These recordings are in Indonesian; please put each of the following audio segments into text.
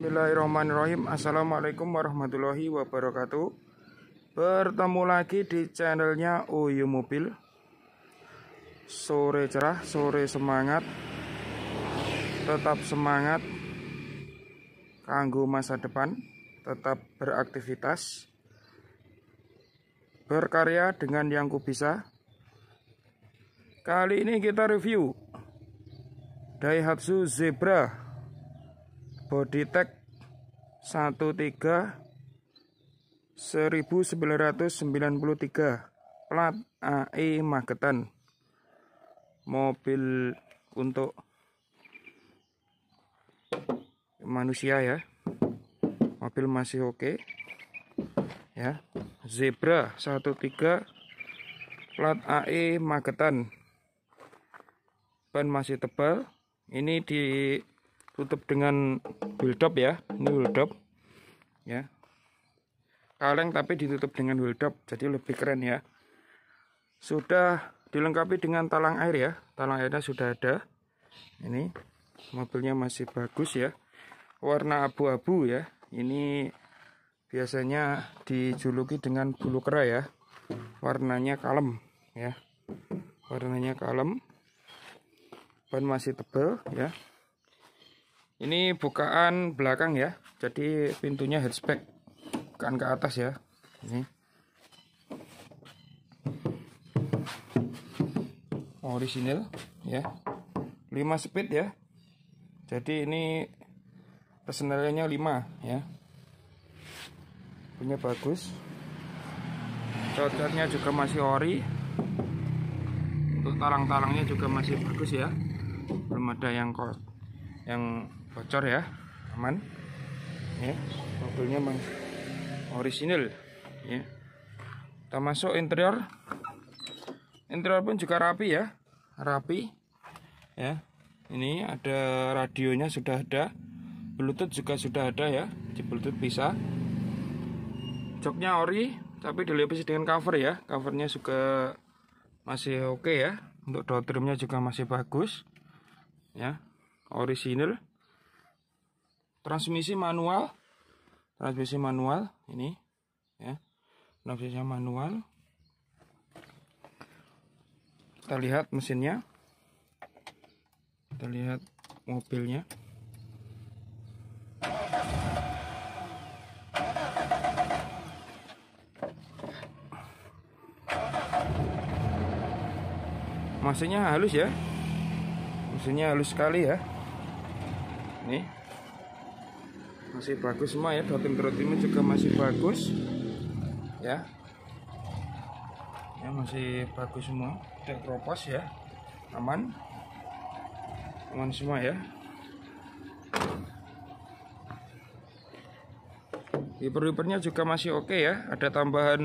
Bismillahirrahmanirrahim Assalamualaikum warahmatullahi wabarakatuh Bertemu lagi di channelnya Uyu Mobil Sore cerah, sore semangat Tetap semangat Kanggu masa depan Tetap beraktivitas Berkarya dengan yang ku bisa Kali ini kita review Daihatsu Zebra body tag 13 1993 plat AE Magetan mobil untuk manusia ya mobil masih oke okay. ya zebra 13 plat AE Magetan ban masih tebal ini di tutup dengan hilltop ya ini hilltop ya kaleng tapi ditutup dengan hilltop jadi lebih keren ya sudah dilengkapi dengan talang air ya talang airnya sudah ada ini mobilnya masih bagus ya warna abu-abu ya ini biasanya dijuluki dengan bulu kera ya warnanya kalem ya warnanya kalem ban masih tebal ya ini bukaan belakang ya jadi pintunya hatchback bukaan ke atas ya ini original ya 5 speed ya jadi ini personelnya 5 ya punya bagus cocoknya juga masih ori untuk tarang-tarangnya juga masih bagus ya belum ada yang yang bocor ya aman ya mobilnya memang orisinil ya kita masuk interior interior pun juga rapi ya rapi ya ini ada radionya sudah ada bluetooth juga sudah ada ya di bluetooth bisa joknya ori tapi dilapisi dengan cover ya covernya juga masih oke okay ya untuk door trimnya juga masih bagus ya original transmisi manual transmisi manual ini ya transmisi manual kita lihat mesinnya kita lihat mobilnya mesinnya halus ya mesinnya halus sekali ya nih masih bagus semua ya dotting ini juga masih bagus ya ya masih bagus semua tidak kropos ya aman aman semua ya wiper wipernya juga masih oke okay ya ada tambahan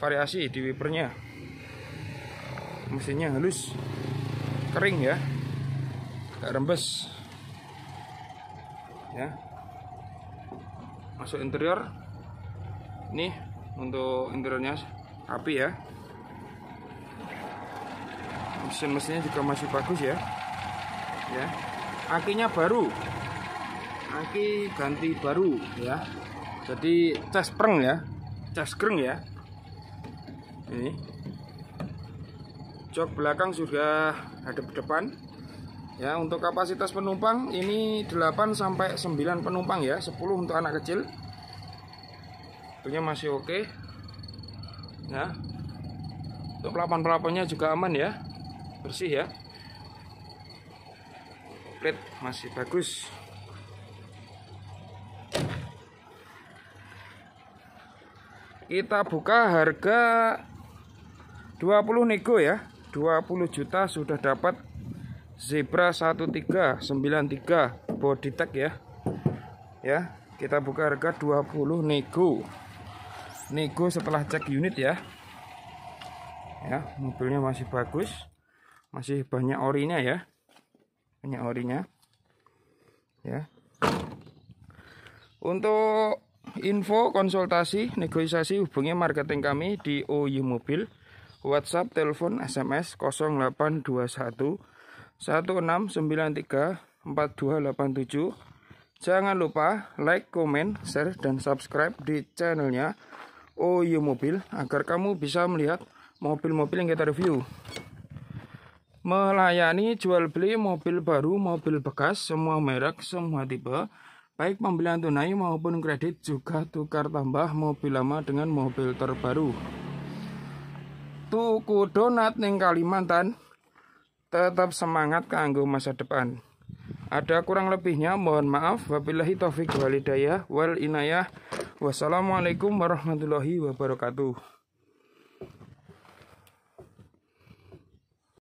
variasi di wipernya mesinnya halus kering ya gak rembes ya masuk interior ini untuk interiornya api ya mesin mesinnya juga masih bagus ya ya akinya baru aki ganti baru ya jadi cas preng ya cas kering ya ini jok belakang sudah hadap depan Ya, untuk kapasitas penumpang ini 8 sampai 9 penumpang ya, 10 untuk anak kecil. Tentunya masih oke. Okay. Ya. Untuk pelapan-pelapannya juga aman ya. Bersih ya. Plat masih bagus. Kita buka harga 20 nego ya. 20 juta sudah dapat Zebra 1393 body tag ya. Ya, kita buka harga 20 nego. Nego setelah cek unit ya. Ya, mobilnya masih bagus. Masih banyak orinya ya. Banyak orinya. Ya. Untuk info konsultasi negosiasi hubungi marketing kami di ou Mobil WhatsApp telepon SMS 0821 16934287. Jangan lupa like, komen, share, dan subscribe di channelnya OYO Mobil agar kamu bisa melihat mobil-mobil yang kita review. Melayani jual beli mobil baru, mobil bekas, semua merek, semua tipe, baik pembelian tunai maupun kredit juga tukar tambah mobil lama dengan mobil terbaru. Tuku donat ning Kalimantan tetap semangat kanggo masa depan. Ada kurang lebihnya, mohon maaf. Wabillahi taufik walidayah wal inayah. Wassalamualaikum warahmatullahi wabarakatuh.